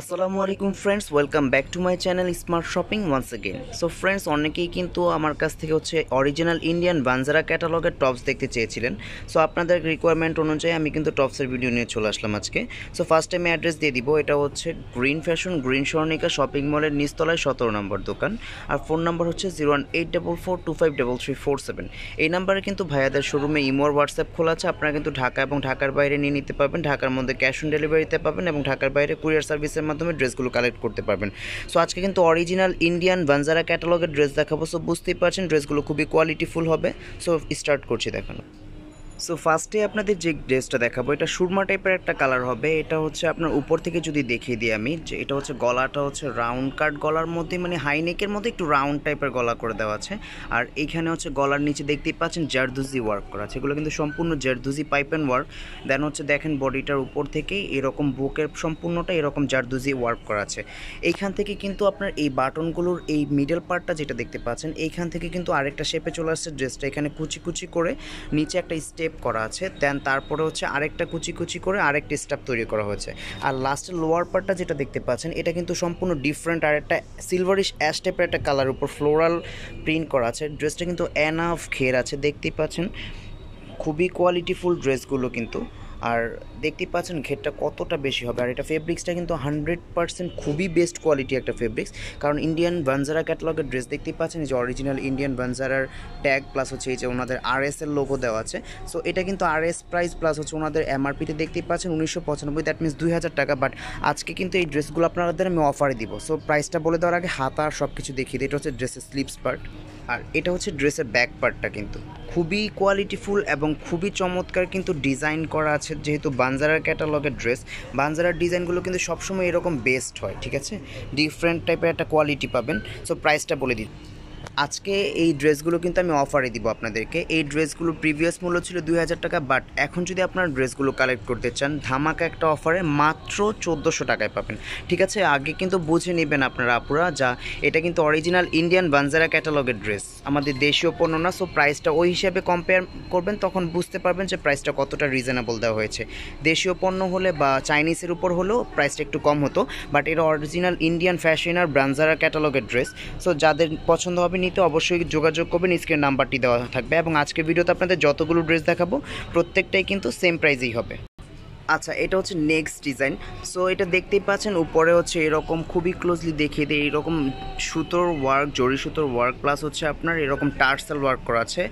আসসালামু আলাইকুম friends welcome back to my channel smart shopping once again so friends অনেকেই কিন্তু আমার কাছ থেকে হচ্ছে অরিজিনাল ইন্ডিয়ান বানজারা ক্যাটালগের টপস দেখতে চেয়েছিলেন সো আপনাদের রিকোয়ারমেন্ট অনুযায়ী আমি কিন্তু টপসের ভিডিও নিয়ে চলে আসলাম আজকে সো ফার্স্ট আমি অ্যাড্রেস দিয়ে দিব এটা হচ্ছে green fashion green Swarnika shopping মলের নিচতলায় সতেরো নম্বর দোকান আর ফোন নাম্বার হচ্ছে zero one eight double four two five double three four seven এই নাম্বারে কিন্তু ভাইয়াদের শোরুমে ইমোর হোয়াটসঅ্যাপ খোলা আছে আপনারা কিন্তু ঢাকা এবং ঢাকার বাইরে নিয়ে নিতে পারবেন ঢাকার মধ্যে ক্যাশ অন ডেলিভারিতে পাবেন এবং ঢাকার বাইরে কুরিয়ার সার্ভিসের কন্টেস্টের মাধ্যমে ড্রেসগুলো কালেক্ট করতে পারবেন সো আজকে কিন্তু অরিজিনাল ইন্ডিয়ান বানজারা ক্যাটালগের ড্রেস দেখাবো সো বুঝতেই পারছেন ড্রেসগুলো খুবই কোয়ালিটিফুল হবে সো স্টার্ট করছি দেখানো সো ফার্স্টে আপনাদের যে ড্রেসটা দেখাবো এটা সুরমা টাইপের একটা কালার হবে এটা হচ্ছে আপনার উপর থেকে যদি দেখিয়ে দিই আমি যে এটা হচ্ছে গলাটা হচ্ছে রাউন্ড কাট গলার মধ্যে মানে হাই নেকের মধ্যে একটু রাউন্ড টাইপের গলা করে দেওয়া আছে আর এখানে হচ্ছে গলার নিচে দেখতেই পাচ্ছেন জারদুজি ওয়ার্ক করা আছে এগুলো কিন্তু সম্পূর্ণ জারদুজি পাইপ অ্যান্ড ওয়ার্ক দেন হচ্ছে দেখেন বডিটার উপর থেকে এরকম বুকের সম্পূর্ণটা এরকম জারদুজি ওয়ার্ক করা আছে এইখান থেকে কিন্তু আপনার এই বাটনগুলোর এই মিডল পার্টটা যেটা দেখতে পাচ্ছেন এইখান থেকে কিন্তু আরেকটা শেপে চলে আসছে ড্রেসটা এখানে কুচি কুচি করে নিচে একটা স্টে স্টেপ করা আছে দেন তারপরে হচ্ছে আরেকটা কুচি কুচি করে আরেকটা স্টাপ তৈরি করা হয়েছে আর লাস্টের লোয়ার পার্টটা যেটা দেখতে পাচ্ছেন এটা কিন্তু সম্পূর্ণ ডিফারেন্ট আর একটা সিলভারিশ অ্যাশ টাইপের একটা কালার উপর ফ্লোরাল প্রিন্ট করা আছে ড্রেসটা কিন্তু অ্যান অফ খের আছে দেখতেই পাচ্ছেন খুবই কোয়ালিটিফুল ড্রেসগুলো কিন্তু আর দেখতেই পাচ্ছেন ঘেরটা কতটা বেশি হবে আর এটা ফেব্রিক্সটা কিন্তু হান্ড্রেড পার্সেন্ট খুবই বেস্ট কোয়ালিটি একটা ফেব্রিক্স কারণ ইন্ডিয়ান ভানজারা ক্যাটালগের ড্রেস দেখতেই পাচ্ছেন যে অরিজিনাল ইন্ডিয়ান ভানজারার ট্যাগ প্লাস হচ্ছে এই যে ওনাদের আর এস এর লোগো দেওয়া আছে সো এটা কিন্তু আর এস প্রাইস প্লাস হচ্ছে ওনাদের এমআরপিতে দেখতেই পাচ্ছেন উনিশশো পঁচানব্বই দ্যাট মিনস দুই হাজার টাকা বাট আজকে কিন্তু এই ড্রেসগুলো আপনাদের আমি অফারে দিব সো প্রাইসটা বলে দেওয়ার আগে হাতা আর সব কিছু দেখিয়ে দিই এটা হচ্ছে ড্রেসের স্লিপস পার্ট আর এটা হচ্ছে ড্রেসের ব্যাক পার্টটা কিন্তু খুবই কোয়ালিটিফুল এবং খুবই চমৎকার কিন্তু ডিজাইন করা আছে যেহেতু বানজারার ক্যাটালগের ড্রেস বানজারার ডিজাইনগুলো কিন্তু সবসময় এরকম বেস্ট হয় ঠিক আছে ডিফারেন্ট টাইপের একটা কোয়ালিটি পাবেন সো প্রাইসটা বলে দিন আজকে এই ড্রেসগুলো কিন্তু আমি অফারে দিব আপনাদেরকে এই ড্রেসগুলো প্রিভিয়াস মূল্য ছিল দুই হাজার টাকা বাট এখন যদি আপনার ড্রেসগুলো কালেক্ট করতে চান ধামাকা একটা অফারে মাত্র চোদ্দোশো টাকায় পাবেন ঠিক আছে আগে কিন্তু বুঝে নেবেন আপনারা আপুরা যা এটা কিন্তু অরিজিনাল ইন্ডিয়ান বানজারা ক্যাটালগের ড্রেস আমাদের দেশীয় পণ্য না সো প্রাইসটা ওই হিসাবে কম্পেয়ার করবেন তখন বুঝতে পারবেন যে প্রাইসটা কতটা রিজনেবল দেওয়া হয়েছে দেশীয় পণ্য হলে বা চাইনিজের উপর হলেও প্রাইসটা একটু কম হতো বাট এটা অরিজিনাল ইন্ডিয়ান ফ্যাশন আর ব্রানজারা ক্যাটালগের ড্রেস সো যাদের পছন্দ হবে কপি নিতে অবশ্যই যোগাযোগ করবেন স্ক্রিনের নাম্বারটি দেওয়া থাকবে এবং আজকের ভিডিওতে আপনাদের যতগুলো ড্রেস দেখাবো প্রত্যেকটাই কিন্তু সেম প্রাইজেই হবে আচ্ছা এটা হচ্ছে নেক্সট ডিজাইন সো এটা দেখতেই পাচ্ছেন উপরে হচ্ছে এরকম খুবই ক্লোজলি দেখিয়ে দেয় এরকম সুতোর ওয়ার্ক জরি সুতোর ওয়ার্ক প্লাস হচ্ছে আপনার এরকম টার্সেল ওয়ার্ক করা আছে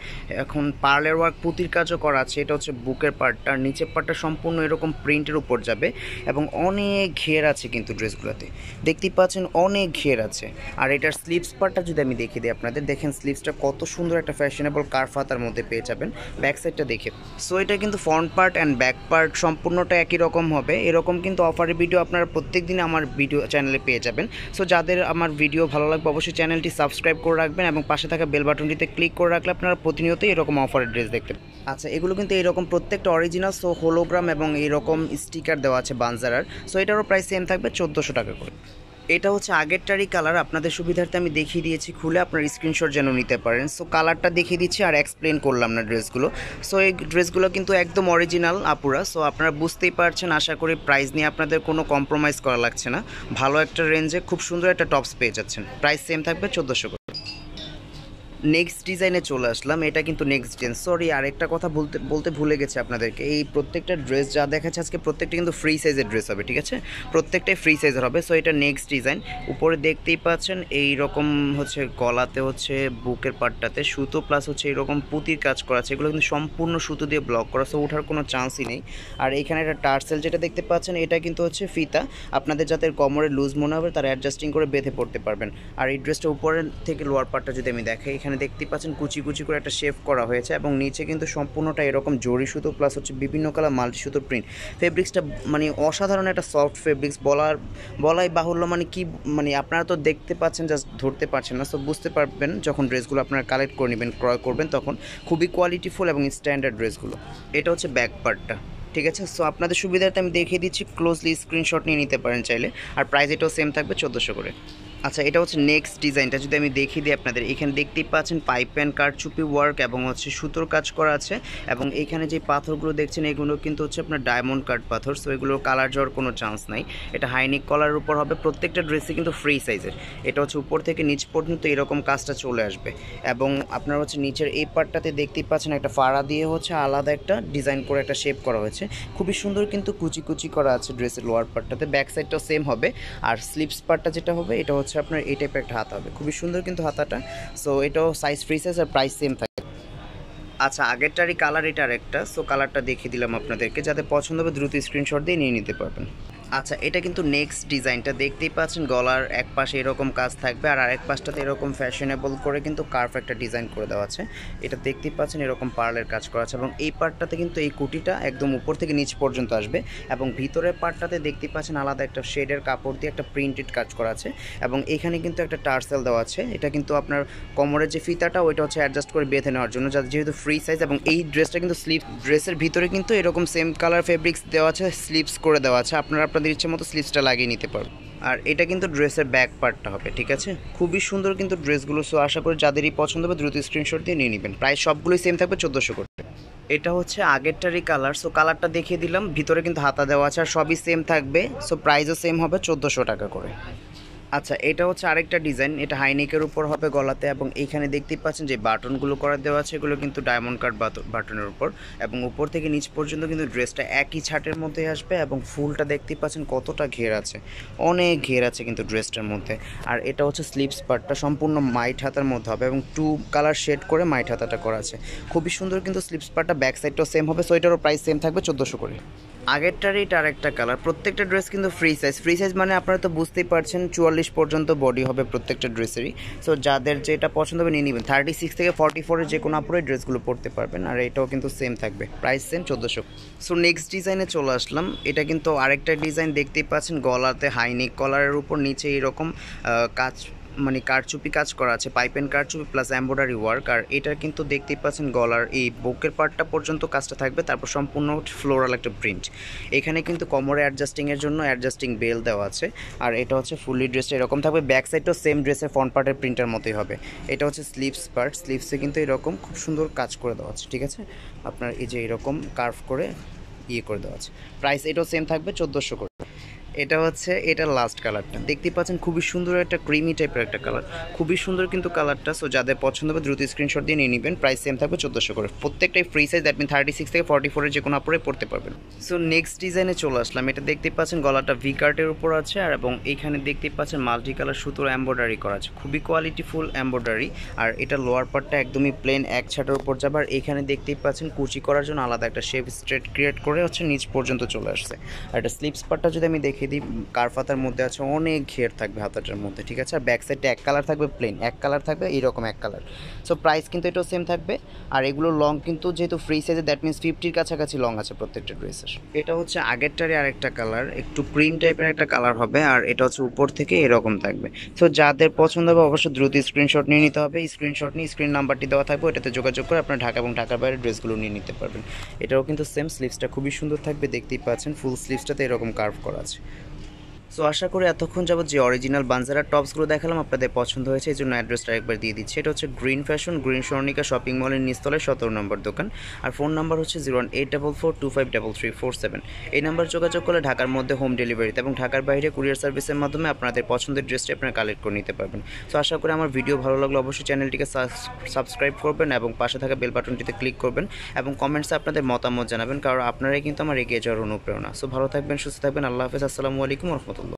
এখন পার্লের ওয়ার্ক পুতির কাজও করা আছে এটা হচ্ছে বুকের পার্টটা নিচের পার্টটা সম্পূর্ণ এরকম প্রিন্টের উপর যাবে এবং অনেক ঘের আছে কিন্তু ড্রেসগুলোতে দেখতেই পাচ্ছেন অনেক ঘের আছে আর এটার স্লিপস পার্টটা যদি আমি দেখিয়ে দিই আপনাদের দেখেন স্লিপসটা কত সুন্দর একটা ফ্যাশনেবল কারফাতার মধ্যে পেয়ে যাবেন ব্যাক সাইডটা দেখে সো এটা কিন্তু front part and back part সম্পূর্ণ পণ্যটা একই রকম হবে এরকম কিন্তু অফারের ভিডিও আপনারা প্রত্যেক দিন আমার ভিডিও চ্যানেলে পেয়ে যাবেন সো যাদের আমার ভিডিও ভালো লাগবে অবশ্যই চ্যানেলটি সাবস্ক্রাইব করে রাখবেন এবং পাশে থাকা বেল বাটনটিতে ক্লিক করে রাখলে আপনারা প্রতিনিয়তই এরকম অফারের ড্রেস দেখতে আচ্ছা এগুলো কিন্তু এরকম প্রত্যেকটা অরিজিনাল সো হোলোগ্রাম এবং এরকম স্টিকার দেওয়া আছে বানজারার সো এটারও প্রাইস সেম থাকবে চোদ্দোশো টাকা করে এটা হচ্ছে আগেরটারই কালার আপনাদের সুবিধার্থে আমি দেখিয়ে দিয়েছি খুলে আপনার স্ক্রিনশট যেন নিতে পারেন সো কালারটা দেখিয়ে দিচ্ছি আর এক্সপ্লেন করলাম না ড্রেসগুলো সো এই ড্রেসগুলো কিন্তু একদম অরিজিনাল আপুরা সো আপনারা বুঝতেই পারছেন আশা করি প্রাইস নিয়ে আপনাদের কোনো কম্প্রোমাইজ করা লাগছে না ভালো একটা রেঞ্জে খুব সুন্দর একটা টপস পেয়ে যাচ্ছেন প্রাইস সেম থাকবে চোদ্দোশো নেক্সট ডিজাইনে চলে আসলাম এটা কিন্তু নেক্সট ডিজাইন সরি আরেকটা কথা বলতে বলতে ভুলে গেছি আপনাদেরকে এই প্রত্যেকটা ড্রেস যা দেখাচ্ছে আজকে প্রত্যেকটা কিন্তু ফ্রি সাইজের ড্রেস হবে ঠিক আছে প্রত্যেকটাই ফ্রি সাইজের হবে সো এটা নেক্সট ডিজাইন উপরে দেখতেই পাচ্ছেন এই রকম হচ্ছে গলাতে হচ্ছে বুকের পাটটাতে সুতো প্লাস হচ্ছে এইরকম পুতির কাজ করা আছে এগুলো কিন্তু সম্পূর্ণ সুতো দিয়ে ব্লক করা সো ওঠার কোনো চান্সই নেই আর এখানে একটা টার্সেল যেটা দেখতে পাচ্ছেন এটা কিন্তু হচ্ছে ফিতা আপনাদের যাতে কোমরে লুজ মনে হবে তারা অ্যাডজাস্টিং করে বেঁধে পড়তে পারবেন আর এই ড্রেসটা উপরের থেকে লোয়ার পার্টটা যদি আমি দেখাই এখানে এখানে দেখতে পাচ্ছেন কুচি কুচি করে একটা শেপ করা হয়েছে এবং নিচে কিন্তু সম্পূর্ণটা এরকম জরি সুতো প্লাস হচ্ছে বিভিন্ন কালার মাল্টি সুতো প্রিন্ট ফেব্রিক্সটা মানে অসাধারণ একটা সফট ফেব্রিক্স বলার বলাই বাহুল্য মানে কি মানে আপনারা তো দেখতে পাচ্ছেন জাস্ট ধরতে পারছেন না সো বুঝতে পারবেন যখন ড্রেসগুলো আপনারা কালেক্ট করে নেবেন ক্রয় করবেন তখন খুবই কোয়ালিটিফুল এবং স্ট্যান্ডার্ড ড্রেসগুলো এটা হচ্ছে ব্যাক পার্টটা ঠিক আছে সো আপনাদের সুবিধার্থে আমি দেখিয়ে দিচ্ছি ক্লোজলি স্ক্রিনশট নিয়ে নিতে পারেন চাইলে আর প্রাইস এটাও সেম থাকবে চোদ্দোশো করে আচ্ছা এটা হচ্ছে নেক্সট ডিজাইনটা যদি আমি দেখিয়ে দিই আপনাদের এখানে দেখতেই পাচ্ছেন পাইপ কাঠ কারচুপি ওয়ার্ক এবং হচ্ছে সুতোর কাজ করা আছে এবং এখানে যে পাথরগুলো দেখছেন এগুলো কিন্তু হচ্ছে আপনার ডায়মন্ড কাট পাথর সো এগুলোর কালার যাওয়ার কোনো চান্স নাই এটা হাইনিক কলার উপর হবে প্রত্যেকটা ড্রেসে কিন্তু ফ্রি সাইজের এটা হচ্ছে উপর থেকে নিচ পর্যন্ত এরকম কাজটা চলে আসবে এবং আপনার হচ্ছে নিচের এই পার্টটাতে দেখতেই পাচ্ছেন একটা ফাড়া দিয়ে হচ্ছে আলাদা একটা ডিজাইন করে একটা শেপ করা হয়েছে খুবই সুন্দর কিন্তু কুচি কুচি করা আছে ড্রেসের লোয়ার পার্টটাতে ব্যাক সাইডটাও সেম হবে আর স্লিপস পার্টটা যেটা হবে এটা হচ্ছে হচ্ছে আপনার এই টাইপের একটা হাত হবে খুবই সুন্দর কিন্তু হাতাটা সো এটাও সাইজ ফ্রি সাইজ আর প্রাইস সেম থাকে আচ্ছা আগেরটারই কালার এটা আরেকটা সো কালারটা দেখিয়ে দিলাম আপনাদেরকে যাতে পছন্দ হবে দ্রুত স্ক্রিনশট দিয়ে নিয়ে নিতে পারবেন আচ্ছা এটা কিন্তু নেক্সট ডিজাইনটা দেখতেই পাচ্ছেন গলার এক পাশে এরকম কাজ থাকবে আর আরেক পাশটাতে এরকম ফ্যাশনেবল করে কিন্তু কার্ভ একটা ডিজাইন করে দেওয়া আছে এটা দেখতেই পাচ্ছেন এরকম পার্লের কাজ করা আছে এবং এই পার্টটাতে কিন্তু এই কুটিটা একদম উপর থেকে নিচ পর্যন্ত আসবে এবং ভিতরের পার্টটাতে দেখতেই পাচ্ছেন আলাদা একটা শেডের কাপড় দিয়ে একটা প্রিন্টেড কাজ করা আছে এবং এখানে কিন্তু একটা টার্সেল দেওয়া আছে এটা কিন্তু আপনার কোমরের যে ফিতাটা ওইটা হচ্ছে অ্যাডজাস্ট করে বেঁধে নেওয়ার জন্য যাতে যেহেতু ফ্রি সাইজ এবং এই ড্রেসটা কিন্তু স্লিপ ড্রেসের ভিতরে কিন্তু এরকম সেম কালার ফেব্রিক্স দেওয়া আছে স্লিপস করে দেওয়া আছে আপনারা আপনার আপনাদের ইচ্ছে মতো স্লিভসটা লাগিয়ে নিতে পারবেন আর এটা কিন্তু ড্রেসের ব্যাক পার্টটা হবে ঠিক আছে খুবই সুন্দর কিন্তু ড্রেসগুলো সো আশা করি যাদেরই পছন্দ হবে দ্রুত স্ক্রিনশট দিয়ে নিয়ে নেবেন প্রায় সবগুলোই সেম থাকবে চোদ্দোশো করে এটা হচ্ছে আগেরটারই কালার সো কালারটা দেখিয়ে দিলাম ভিতরে কিন্তু হাতা দেওয়া আছে আর সবই সেম থাকবে সো প্রাইসও সেম হবে চোদ্দোশো টাকা করে আচ্ছা এটা হচ্ছে আরেকটা ডিজাইন এটা হাইনেকের উপর হবে গলাতে এবং এইখানে দেখতে পাচ্ছেন যে বাটনগুলো করা দেওয়া আছে এগুলো কিন্তু ডায়মন্ড কার্ড বাটনের উপর এবং উপর থেকে নিচ পর্যন্ত কিন্তু ড্রেসটা একই ছাটের মধ্যে আসবে এবং ফুলটা দেখতে পাচ্ছেন কতটা ঘের আছে অনেক ঘের আছে কিন্তু ড্রেসটার মধ্যে আর এটা হচ্ছে স্লিপস পার্টটা সম্পূর্ণ মাইট হাতার মধ্যে হবে এবং টু কালার শেড করে মাইট হাতাটা করা আছে খুবই সুন্দর কিন্তু স্লিপস পার্টটা ব্যাক সাইডটাও সেম হবে সো এটারও প্রাইস সেম থাকবে চোদ্দোশো করে আগেরটারই তার একটা কালার প্রত্যেকটা ড্রেস কিন্তু ফ্রি সাইজ ফ্রি সাইজ মানে আপনারা তো বুঝতেই পারছেন চুয়াল্লিশ পর্যন্ত বডি হবে প্রত্যেকটা ড্রেসেরই সো যাদের যেটা পছন্দ হবে নিয়ে নেবেন থার্টি সিক্স থেকে ফর্টি ফোরের যে কোনো আপনার ড্রেসগুলো পরতে পারবেন আর এটাও কিন্তু সেম থাকবে প্রাইস সেম চোদ্দোশো সো নেক্সট ডিজাইনে চলে আসলাম এটা কিন্তু আরেকটা ডিজাইন দেখতেই পাচ্ছেন গলাতে হাইনিক কলারের উপর নিচে এরকম কাজ মানে কারচুপি কাজ করা আছে পাইপ অ্যান্ড কারচুপি প্লাস এম্ব্রয়ডারি ওয়ার্ক আর এটা কিন্তু দেখতেই পাচ্ছেন গলার এই বুকের পার্টটা পর্যন্ত কাজটা থাকবে তারপর সম্পূর্ণ ফ্লোরাল একটা প্রিন্ট এখানে কিন্তু কোমরে অ্যাডজাস্টিংয়ের জন্য অ্যাডজাস্টিং বেল দেওয়া আছে আর এটা হচ্ছে ফুলি ড্রেসটা এরকম থাকবে ব্যাক সাইডটাও সেম ড্রেসের ফ্রন্ট পার্টের প্রিন্টের মতোই হবে এটা হচ্ছে স্লিভস পার্ট স্লিভসে কিন্তু এরকম খুব সুন্দর কাজ করে দেওয়া আছে ঠিক আছে আপনার এই যে এরকম কার্ভ করে ইয়ে করে দেওয়া আছে প্রাইস এটাও সেম থাকবে চোদ্দোশো করে এটা হচ্ছে এটা লাস্ট কালারটা দেখতে পাচ্ছেন খুবই সুন্দর একটা ক্রিমি টাইপের একটা কালার খুবই সুন্দর কিন্তু কালারটা সো যাদের পছন্দ হবে দ্রুত স্ক্রিনশট দিয়ে নিয়ে নেবেন প্রাইস সেম থাকবে চোদ্দোশো করে প্রত্যেকটাই free size that mean thirty six থেকে ফর্টি ফোরের যে কোনো আপরে পড়তে পারবেন সো নেক্সট ডিজাইনে চলে আসলাম এটা দেখতে পাচ্ছেন গলাটা ভি কার্টের উপর আছে আর এবং এইখানে দেখতে পাচ্ছেন মাল্টি কালার সুতোর এম্ব্রয়ডারি করা আছে খুবই কোয়ালিটিফুল এম্ব্রয়ডারি আর এটা লোয়ার পার্টটা একদমই প্লেন এক ছাটের উপর যাবে আর এখানে দেখতেই পাচ্ছেন কুচি করার জন্য আলাদা একটা শেপ স্ট্রেট ক্রিয়েট করে হচ্ছে নিচ পর্যন্ত চলে আসছে আর এটা স্লিপস পার্টটা যদি আমি দেখি দেখিয়ে দিই কারফাতার মধ্যে আছে অনেক ঘের থাকবে হাতাটার মধ্যে ঠিক আছে আর ব্যাক সাইডে এক কালার থাকবে প্লেন এক কালার থাকবে এইরকম এক কালার সো প্রাইস কিন্তু এটাও সেম থাকবে আর এগুলো লং কিন্তু যেহেতু ফ্রি সাইজে দ্যাট মিনস ফিফটির কাছাকাছি লং আছে প্রত্যেকটা ড্রেসের এটা হচ্ছে আগেরটারই আরেকটা কালার একটু ক্রিম টাইপের একটা কালার হবে আর এটা হচ্ছে উপর থেকে এরকম থাকবে সো যাদের পছন্দ হবে অবশ্যই দ্রুত স্ক্রিনশট নিয়ে নিতে হবে স্ক্রিনশট নিয়ে স্ক্রিন নাম্বারটি দেওয়া থাকবে এটাতে যোগাযোগ করে আপনার ঢাকা এবং ঢাকার বাইরে ড্রেসগুলো নিয়ে নিতে পারবেন এটাও কিন্তু সেম স্লিভসটা খুবই সুন্দর থাকবে দেখতেই পাচ্ছেন ফুল স্লিভসটাতে এরকম কার্ভ করা আছে সো আশা করি এতক্ষণ যাবত যে অরিজিনাল বানজারা টপসগুলো দেখালাম আপনাদের পছন্দ হয়েছে এই জন্য অ্যাড্রেসটা একবার দিয়ে দিচ্ছি এটা হচ্ছে green fashion green Swarnika shopping মলের নিচতলায় সতেরো নম্বর দোকান আর ফোন নাম্বার হচ্ছে zero one eight double four two five double three four seven এই নাম্বার যোগাযোগ করলে ঢাকার মধ্যে হোম ডেলিভারিতে এবং ঢাকার বাইরে কুরিয়ার সার্ভিসের মাধ্যমে আপনাদের পছন্দের ড্রেসটি আপনারা কালেক্ট করে নিতে পারবেন সো আশা করি আমার ভিডিও ভালো লাগলে অবশ্যই চ্যানেলটিকে সাবস্ক্রাইব করবেন এবং পাশে থাকা বেল বাটনটিতে ক্লিক করবেন এবং কমেন্টসে আপনাদের মতামত জানাবেন কারণ আপনারাই কিন্তু আমার এগিয়ে যাওয়ার অনুপ্রেরণা সো ভালো থাকবেন সুস্থ থাকবেন আল্লাহ হাফেজ আসসালামু আলাইকুম রহমতুল الله